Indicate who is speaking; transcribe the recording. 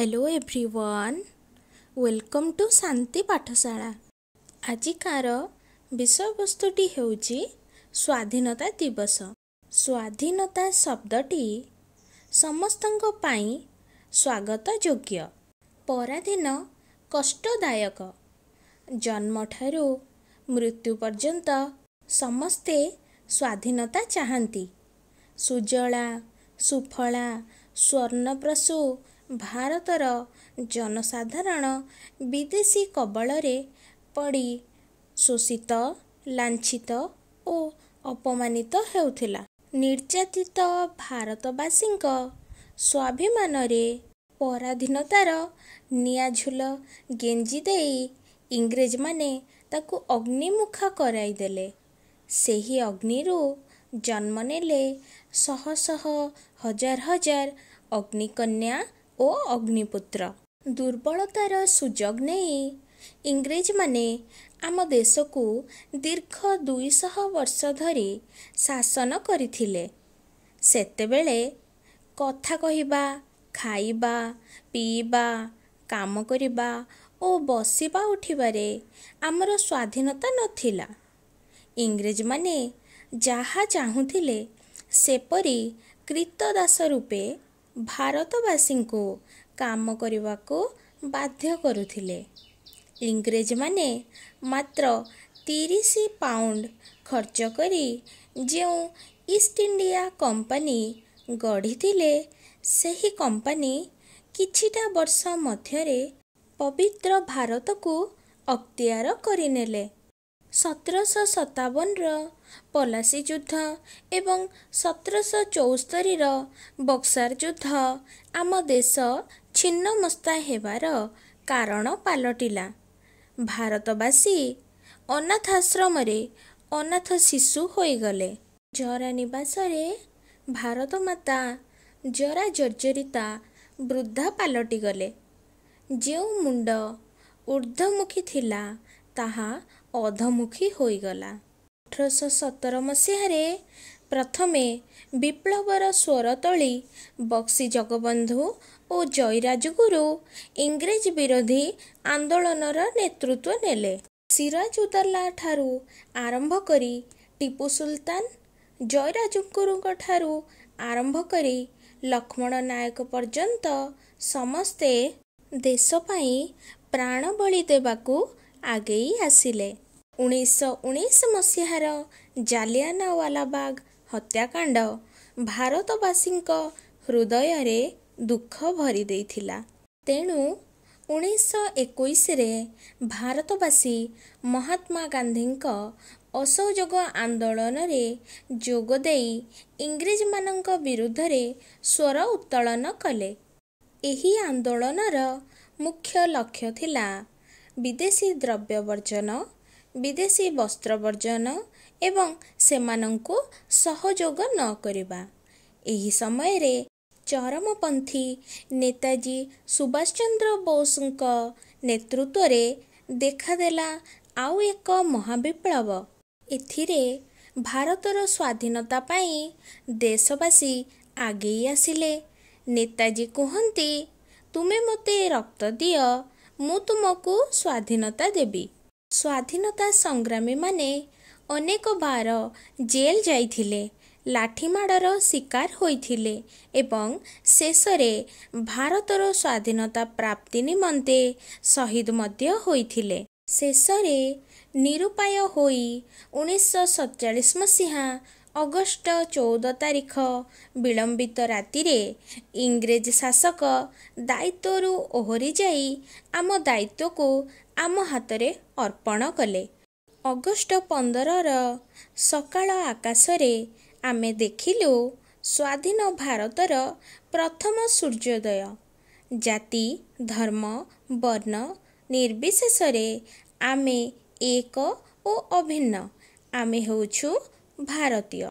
Speaker 1: hello everyone welcome to Shanti Pathshala विषय वस्तुटी हेर्छ स्वाधीनता दिवस स्वाधीनता शब्द समस्तै स्वागतयोग्य पराधिन कष्टक जन्मठु मृत्यु पर्यंत समस्ते स्वाधीनता चाहन्ति सुजला सुफला सुलाणप्रसु ଭାରତର ଜନସାଧାରଣ ବିଦେଶୀ କବଳରେ ପଡ଼ି ଶୋଷିତ ଲାଞ୍ଛିତ ଓ ଅପମାନିତ ହେଉଥିଲା ନିର୍ଯାତିତ ଭାରତବାସୀଙ୍କ ସ୍ୱାଭିମାନରେ ପରାଧୀନତାର ନିଆଝୁଲ ଗେଞ୍ଜି ଦେଇ ଇଂରେଜମାନେ ତାକୁ ଅଗ୍ନିମୁଖ କରାଇଦେଲେ ସେହି ଅଗ୍ନିରୁ ଜନ୍ମ ନେଲେ ଶହ ଶହ ହଜାର ହଜାର ଅଗ୍ନିକନ୍ୟା ଓ ଅଗ୍ନିପୁତ୍ର ଦୁର୍ବଳତାର ସୁଯୋଗ ନେଇ ଇଂରେଜମାନେ ଆମ ଦେଶକୁ ଦୀର୍ଘ ଦୁଇଶହ ବର୍ଷ ଧରି ଶାସନ କରିଥିଲେ ସେତେବେଳେ କଥା କହିବା ଖାଇବା ପିଇବା କାମ କରିବା ଓ ବସିବା ଉଠିବାରେ ଆମର ସ୍ୱାଧୀନତା ନଥିଲା ଇଂରେଜମାନେ ଯାହା ଚାହୁଁଥିଲେ ସେପରି କ୍ରୀତଦାସ ରୂପେ ଭାରତବାସୀଙ୍କୁ କାମ କରିବାକୁ ବାଧ୍ୟ କରୁଥିଲେ ଇଂରେଜମାନେ ମାତ୍ର ତିରିଶ ପାଉଣ୍ଡ ଖର୍ଚ୍ଚ କରି ଯେଉଁ ଇଷ୍ଟ ଇଣ୍ଡିଆ କମ୍ପାନୀ ଗଢ଼ିଥିଲେ ସେହି କମ୍ପାନୀ କିଛିଟା ବର୍ଷ ମଧ୍ୟରେ ପବିତ୍ର ଭାରତକୁ ଅକ୍ତିଆର କରିନେଲେ ସତରଶହ ସତାବନର ପଲାସୀ ଯୁଦ୍ଧ ଏବଂ ସତରଶହ ଚଉସ୍ତରିର ବକ୍ସାର ଯୁଦ୍ଧ ଆମ ଦେଶ ଛିନ୍ନମସ୍ତା ହେବାର କାରଣ ପାଲଟିଲା ଭାରତବାସୀ ଅନାଥାଶ୍ରମରେ ଅନାଥ ଶିଶୁ ହୋଇଗଲେ ଜରା ନିବାସରେ ଭାରତ ମାତା ଜରା ଜର୍ଜରିତା ବୃଦ୍ଧା ପାଲଟିଗଲେ ଯେଉଁ ମୁଣ୍ଡ ଉର୍ଦ୍ଧ୍ୱମୁଖୀ ଥିଲା ତାହା ଅଧମୁଖୀ ହୋଇଗଲା ଅଠରଶହ ସତର ମସିହାରେ ପ୍ରଥମେ ବିପ୍ଳବର ସ୍ୱର ତଳି ବକ୍ସି ଜଗବନ୍ଧୁ ଓ ଜୟୀରାଜଗୁରୁ ଇଂରେଜ ବିରୋଧୀ ଆନ୍ଦୋଳନର ନେତୃତ୍ୱ ନେଲେ ସିରାଜ ଉଦାଲା ଠାରୁ ଆରମ୍ଭ କରି ଟିପୁ ସୁଲତାନ ଜୟୀରାଜଗୁରୁଙ୍କ ଠାରୁ ଆରମ୍ଭ କରି ଲକ୍ଷ୍ମଣ ନାୟକ ପର୍ଯ୍ୟନ୍ତ ସମସ୍ତେ ଦେଶ ପାଇଁ ପ୍ରାଣବଳି ଦେବାକୁ ଆଗେଇ ଆସିଲେ ଉଣେଇଶହ ଉଣେଇଶ ମସିହାର ଜାଲିଆନାୱାଲାବାଗ ହତ୍ୟାକାଣ୍ଡ ଭାରତବାସୀଙ୍କ ହୃଦୟରେ ଦୁଃଖ ଭରି ଦେଇଥିଲା ତେଣୁ ଉଣେଇଶହ ଏକୋଇଶରେ ଭାରତବାସୀ ମହାତ୍ମା ଗାନ୍ଧୀଙ୍କ ଅସହଯୋଗ ଆନ୍ଦୋଳନରେ ଯୋଗଦେଇ ଇଂରେଜମାନଙ୍କ ବିରୁଦ୍ଧରେ ସ୍ୱର ଉତ୍ତୋଳନ କଲେ ଏହି ଆନ୍ଦୋଳନର ମୁଖ୍ୟ ଲକ୍ଷ୍ୟ ଥିଲା ବିଦେଶୀ ଦ୍ରବ୍ୟ ବର୍ଜନ ବିଦେଶୀ ବସ୍ତ୍ର ବର୍ଜନ ଏବଂ ସେମାନଙ୍କୁ ସହଯୋଗ ନ କରିବା ଏହି ସମୟରେ ଚରମପନ୍ଥୀ ନେତାଜୀ ସୁଭାଷ ଚନ୍ଦ୍ର ବୋଷଙ୍କ ନେତୃତ୍ୱରେ ଦେଖାଦେଲା ଆଉ ଏକ ମହାବିପ୍ଳବ ଏଥିରେ ଭାରତର ସ୍ୱାଧୀନତା ପାଇଁ ଦେଶବାସୀ ଆଗେଇ ଆସିଲେ ନେତାଜୀ କୁହନ୍ତି ତୁମେ ମୋତେ ରକ୍ତ ଦିଅ ମୁଁ ତୁମକୁ ସ୍ୱାଧୀନତା ଦେବି ସ୍ୱାଧୀନତା ସଂଗ୍ରାମୀମାନେ ଅନେକ ବାର ଜେଲ୍ ଯାଇଥିଲେ ଲାଠିମାଡ଼ର ଶିକାର ହୋଇଥିଲେ ଏବଂ ଶେଷରେ ଭାରତର ସ୍ୱାଧୀନତା ପ୍ରାପ୍ତି ନିମନ୍ତେ ସହିଦ ମଧ୍ୟ ହୋଇଥିଲେ ଶେଷରେ ନିରୁପାୟ ହୋଇ ଉଣେଇଶହ ସତଚାଳିଶ ମସିହା ଅଗଷ୍ଟ ଚଉଦ ତାରିଖ ବିଳମ୍ବିତ ରାତିରେ ଇଂରେଜ ଶାସକ ଦାୟିତ୍ୱରୁ ଓହରି ଯାଇ ଆମ ଦାୟିତ୍ୱକୁ ଆମ ହାତରେ ଅର୍ପଣ କଲେ ଅଗଷ୍ଟ ପନ୍ଦରର ସକାଳ ଆକାଶରେ ଆମେ ଦେଖିଲୁ ସ୍ୱାଧୀନ ଭାରତର ପ୍ରଥମ ସୂର୍ଯ୍ୟୋଦୟ ଜାତି ଧର୍ମ ବର୍ଣ୍ଣ ନିର୍ବିଶେଷରେ ଆମେ ଏକ ଓ ଅଭିନ୍ନ ଆମେ ହେଉଛୁ ଭାରତୀୟ